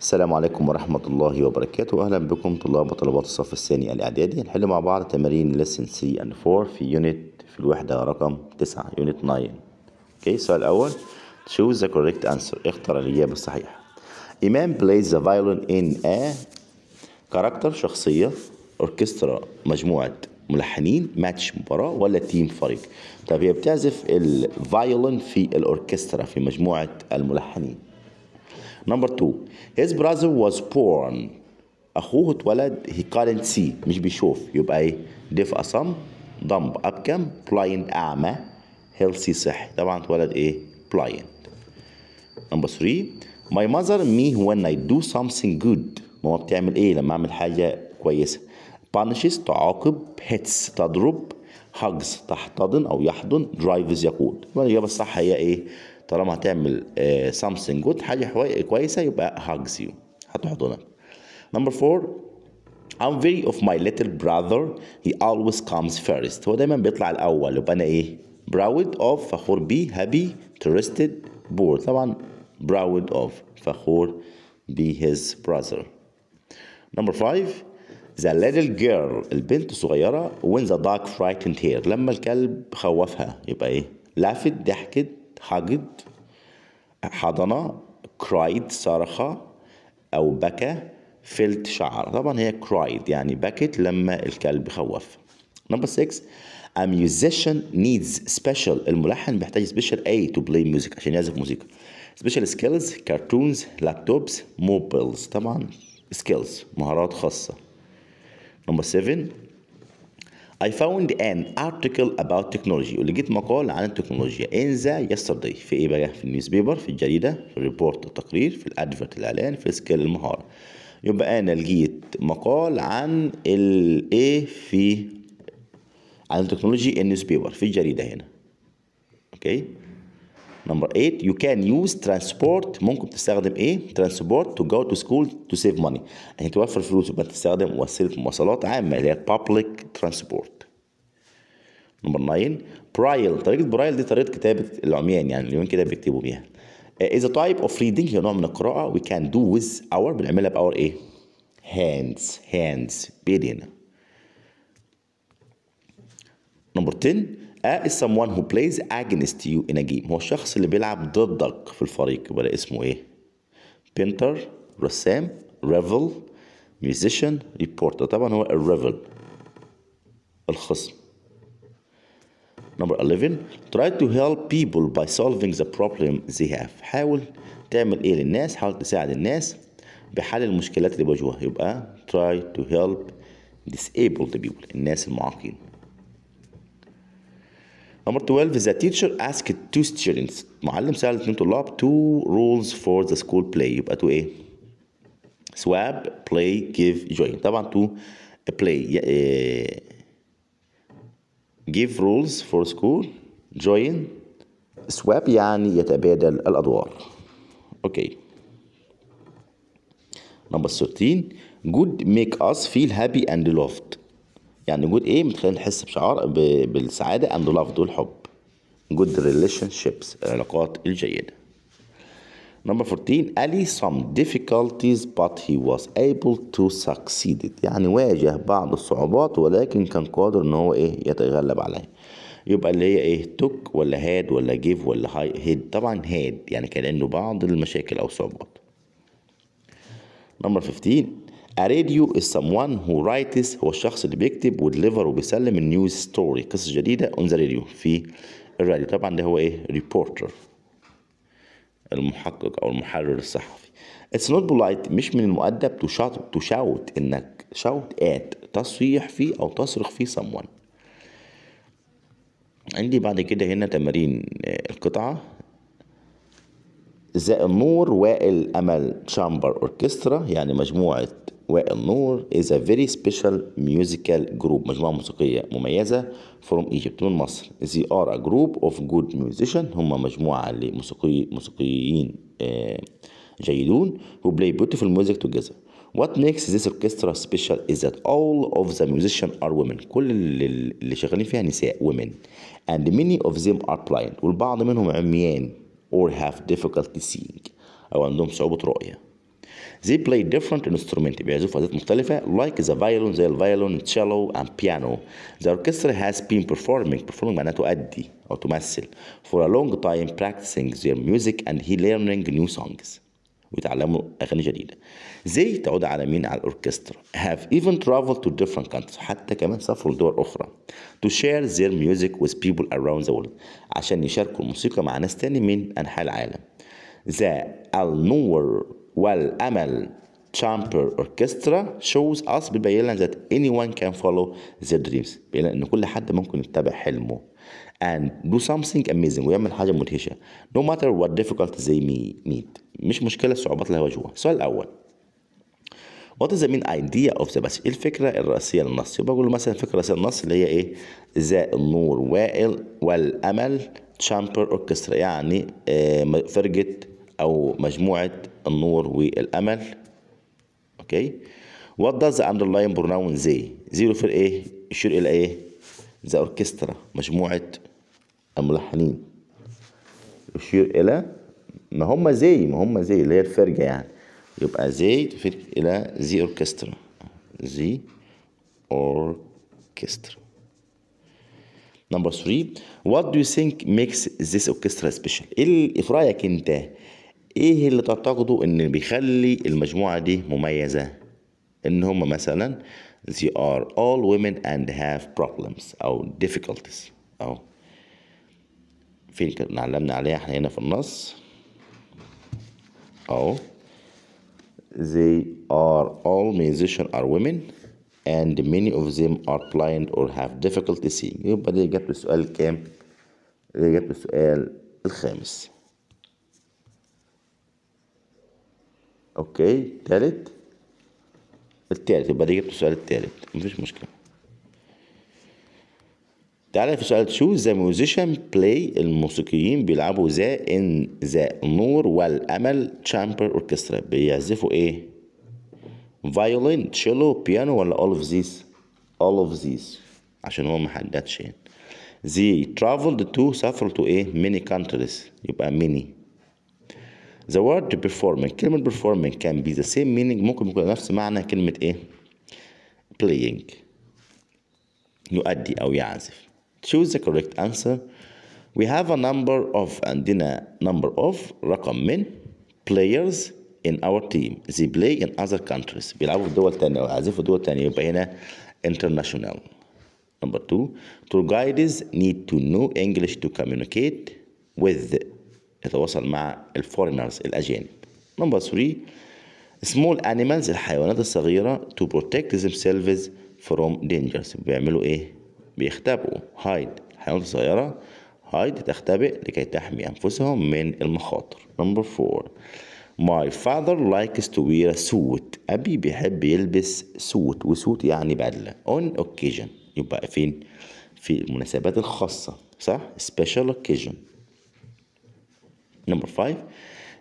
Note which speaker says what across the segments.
Speaker 1: السلام عليكم ورحمة الله وبركاته أهلا بكم طلاب وطلبات الصف الثاني الإعدادي هنحل مع بعض تمارين lesson 3 and 4 في يونت في الوحدة رقم 9 يونت 9 اوكي السؤال الأول choose the correct answer اختر الإجابة الصحيحة إمام plays the violin in a كاركتر شخصية أوركسترا مجموعة ملحنين ماتش مباراة ولا تيم فريق طب هي بتعزف الفايولين في الأوركسترا في مجموعة الملحنين نمبر 2 his brother was born اخوه اتولد he can't see مش بيشوف يبقى ايه ديف اصم ضمب ابكم بلايند اعمى healthy صح طبعا اتولد ايه بلايند نمبر 3 my mother me when I do something good ماما بتعمل ايه لما اعمل حاجه كويسه punishes تعاقب hits تضرب hugs تحتضن او يحضن drives يقود يبقى الاجابه الصح هي ايه طالما هتعمل سامثينج آه، جود حاجه كويسه يبقى هاجز يو هتحضنك نمبر فور I'm very of my little brother he always comes first هو دايما بيطلع الاول يبقى انا ايه proud of فخور بي هابي ترستد بور طبعا proud of فخور بي his brother نمبر 5 the little girl البنت الصغيره when the dog frightened her لما الكلب خوفها يبقى ايه لافت ضحكت حجد حضنة كرايد صرخة أو بكى فلت شعر طبعا هي كرايد يعني بكت لما الكلب خوف نمبر 6 A musician needs special الملحن بيحتاج special A to play music عشان يعزف موسيقى special skills cartoons laptops mobiles طبعا skills مهارات خاصة نمبر 7 I found an article about technology ولقيت مقال عن التكنولوجيا in the yesterday في ايه بقى في النيوز بيبر في الجريدة في الريبورت التقرير في الادفرت الاعلان في سكيل المهارة يبقى انا لقيت مقال عن الايه في عن التكنولوجي النيوز بيبر في الجريدة هنا اوكي okay. نمبر 8 يو كان يوز ترانسبورت ممكن تستخدم ايه ترانسبورت تو جو تو سكول تو سيف ماني يعني توفر فلوس يبقى تستخدم وسيله مواصلات عامه اللي هي بابليك ترانسبورت نمبر 9 برايل طريقه برايل دي طريقه كتابه العميان يعني اليومين كده بيكتبوا بيها از ا تايب اوف ريدنج هي نوع من القراءه وي كان دو ويز اور بنعملها باور ايه hands hands بايدينا نمبر 10 A is someone who plays against you in a game هو الشخص اللي بيلعب ضدك في الفريق يبقى اسمه ايه؟ painter رسام revel musician reporter طبعا هو ال revel الخصم Number 11 Try to help people by solving the problem they have حاول تعمل ايه للناس حاول تساعد الناس بحل المشكلات اللي بيواجهوها يبقى try to help disabled people الناس المعاقين Number 12 is a teacher asked two students معلم سأل اثنين طلاب two rules for the school play يبقى تو ايه؟ swap play give join طبعا تو eh, play eh, give rules for school join swap يعني يتبادل الأدوار okay number 13 good make us feel happy and loved يعني جود ايه بتخلينا نحس بشعار بالسعاده اند love دول حب جود ريليشن شيبس العلاقات الجيده نمبر 14 Ali some difficulties but he was able to succeed يعني واجه بعض الصعوبات ولكن كان قادر ان هو ايه يتغلب عليها يبقى اللي هي ايه توك ولا هاد ولا جيف ولا هاي هيد طبعا هاد يعني كان عنده بعض المشاكل او الصعوبات نمبر 15 اريديو از someone هو رايتس هو الشخص اللي بيكتب وديليفر وبيسلم النيوز ستوري قصه جديده اون ذا راديو في الراديو طبعا ده هو ايه ريبورتر المحقق او المحرر الصحفي اتس نوت بولايت مش من المؤدب تو شاوت انك شاوت ات تصيح فيه او تصرخ فيه someone عندي بعد كده هنا تمارين آه، القطعه زي النور امل تشامبر اوركسترا يعني مجموعه والنور is a very special musical group مجموعة موسيقية مميزة from Egypt من مصر they are a group of good musicians هم مجموعة لموسيقي موسيقيين جيدون who play beautiful music together What makes this orchestra special is that all of the musicians are women كل اللي شغالين فيها نساء women and many of them are blind والبعض منهم عميان or have difficulty seeing أو عندهم صعوبة رؤية They play different instruments بيعزفوا أدوات مختلفة like the violin زي الفيولون cello and piano. The orchestra has been performing performing معناها تؤدي أو تمثل for a long time practicing their music and he learning new songs. ويتعلموا أغاني جديدة. They تعود على مين؟ على الأوركسترا. Have even traveled to different countries حتى كمان سافروا لدول أخرى. To share their music with people around the world عشان يشاركوا الموسيقى مع ناس تاني من أنحاء العالم. The Al-Noor والأمل تشامبر أوركسترا شوز أس بيبين لنا that anyone can follow their dreams بيبين لنا ان كل حد ممكن يتبع حلمه and do something amazing ويعمل حاجه مدهشه no matter what difficult they meet مش مشكله الصعوبات اللي هيواجهوها السؤال الاول وات is ذا مين ايديا اوف ذا بس ايه الفكره الرئيسيه للنص يبقى اقول له مثلا الفكره الرئيسيه للنص اللي هي ايه ذا النور وائل والامل تشامبر اوركسترا يعني آه، فرقه او مجموعه النور والامل اوكي وات داز اندرلاين بروناون زي زيرو في الايه يشير الى ايه ذا اوركسترا مجموعه الملحنين يشير الى ما هم زي ما هم زي اللي هي الفرجه يعني يبقى زي تشير الى زي اوركسترا زي اوركسترا نمبر 3 وات دو يو ثينك ميكس ذيس اوركسترا سبيشال ايه في رايك انت ايه اللي تعتقده ان بيخلي المجموعة دي مميزة ان هم مثلا they are all women and have problems او difficulties او فين كنا علمنا عليها احنا هنا في النص او they are all musicians are women and many of them are blind or have difficulty seeing يبقى دي جت السؤال كام؟ دي جت السؤال الخامس اوكي تالت التالت يبقى دي جبت السؤال التالت مفيش مشكلة تعالى في سؤال شو ذا ميوزيشن بلاي الموسيقيين بيلعبوا ذا ان ذا نور والامل تشامبر اوركسترا بيعزفوا ايه فيولين تشيلو بيانو ولا all of these all of these عشان هو ما حددش يعني they traveled to سافروا to ايه many countries يبقى many the word performing كلمة performing can be the same meaning ممكن يكون نفس معنى كلمة ايه playing يؤدي أو يعزف choose the correct answer we have a number of عندنا number of رقم من players in our team they play in other countries بيلعبوا في دول تانية ويعزفوا دول تانية يبقى هنا international number two tour guides need to know English to communicate with يتواصل مع الفورينرز الأجانب نمبر 3 small animals الحيوانات الصغيرة to protect themselves from dangers بيعملوا ايه بيختبئوا هايد الحيوانات الصغيرة هايد تختبئ لكي تحمي أنفسهم من المخاطر نمبر 4 My father likes to wear a suit أبي بيحب يلبس سوت وسوت يعني بدلة on occasion يبقى فين في المناسبات الخاصة صح special occasion نمبر 5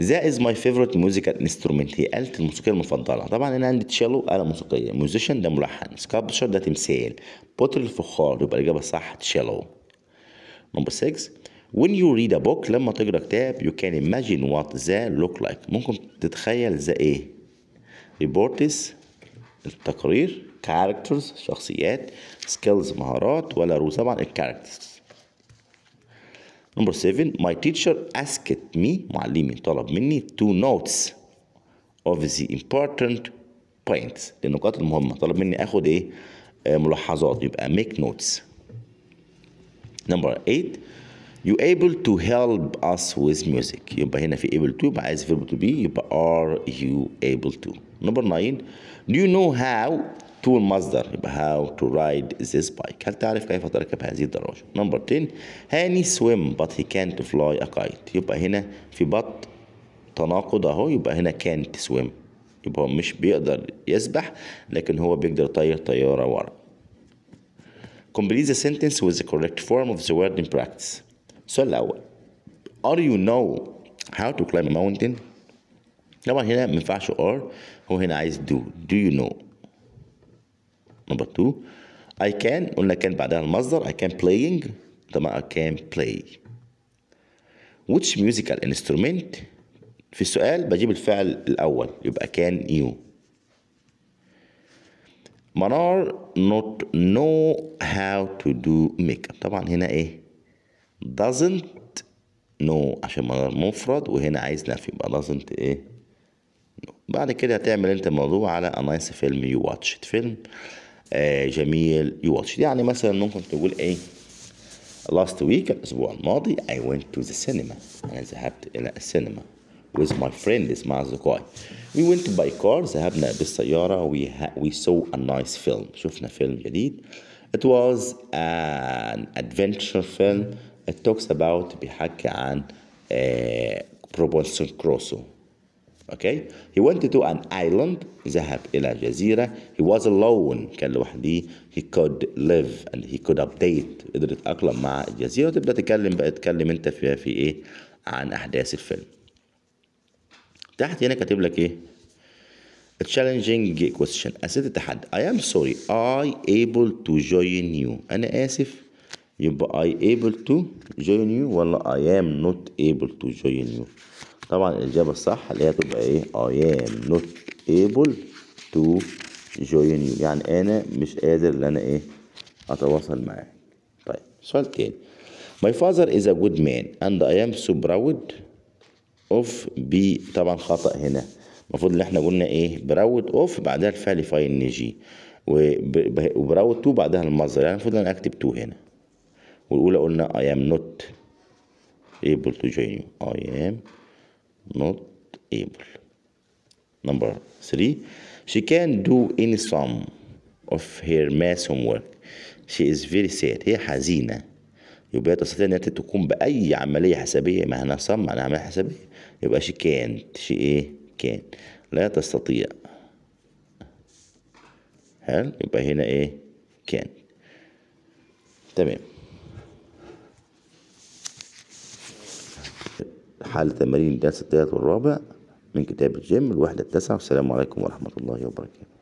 Speaker 1: ذا از ماي فيفورت ميوزيكال انسترومنت هي آلة الموسيقية المفضلة طبعا أنا عندي تشيلو آلة موسيقية ميوزيشن ده ملحن سكابشر ده تمثال بوتر الفخار يبقى الإجابة صح تشيلو نمبر 6 when you read a book لما تقرا كتاب you can imagine what they look like ممكن تتخيل ذا ايه ريبورتس التقرير كاركترز شخصيات سكيلز مهارات ولا رو طبعا الكاركترز Number seven, my teacher asked me, معلمي طلب مني two notes of the important points للنقاط المهمة طلب مني آخد إيه آه ملاحظات يبقى make notes number eight you able to help us with music يبقى هنا في able to يبقى عايز verb to be يبقى are you able to number nine do you know how to المصدر يبقى how to ride this bike هل تعرف كيف تركب هذه الدراجة نمبر 10 هاني swim but he can't fly a kite يبقى هنا في بط تناقض اهو يبقى هنا can't swim يبقى هو مش بيقدر يسبح لكن هو بيقدر يطير طيارة ورا complete the sentence with the correct form of the word in practice السؤال الأول are you know how to climb a mountain طبعا هنا ما ينفعش or هو هنا عايز do do you know نمبر 2 I can قلنا كان بعدها المصدر I can playing طبعا I can play which musical instrument في السؤال بجيب الفعل الأول يبقى can you منار not know how to do makeup طبعا هنا ايه doesn't know عشان منار مفرد وهنا عايز نفي يبقى doesn't ايه no. بعد كده هتعمل انت الموضوع على a nice film you فيلم جميل يو واتش يعني مثلا ممكن تقول ايه last week الأسبوع الماضي I went to the cinema أنا ذهبت إلى السينما with my friends مع أصدقائي we went by car ذهبنا بالسيارة we, we saw a nice film شفنا فيلم جديد it was an adventure film it talks about بيحكي عن uh, Robinson Crusoe Okay? He went to an island. ذهب إلى جزيرة. He was alone. كان لوحده. He could live and he could update. قدر يتأقلم مع الجزيرة وتبدأ تتكلم بقى تتكلم أنت في في إيه عن أحداث الفيلم. تحت هنا كاتب لك إيه؟ A challenging question. أسئلة التحدي. I am sorry. I able to join you. أنا آسف. يبقى I able to join you ولا I am not able to join you. طبعا الإجابة الصح اللي هي تبقى إيه I am not able to join you يعني أنا مش قادر إن أنا إيه أتواصل معاه طيب سؤال تاني My father is a good man and I am so proud of be طبعا خطأ هنا المفروض ان احنا قلنا ايه براود اوف بعدها الفعل فاين جي وبراود تو بعدها المصدر يعني المفروض انا اكتب تو هنا والاولى قلنا I am not able to join you I am not able number three she can't do any sum of her math homework she is very sad هي حزينة يبقى تستطيع انها تقوم باي عملية حسابية معناها صم معناها عملية حسابية يبقى she can't she ايه كان لا تستطيع هل يبقى هنا ايه كان تمام حل تمارين الدرس الثالث والرابع من كتاب الجيم الوحدة التاسعة والسلام عليكم ورحمة الله وبركاته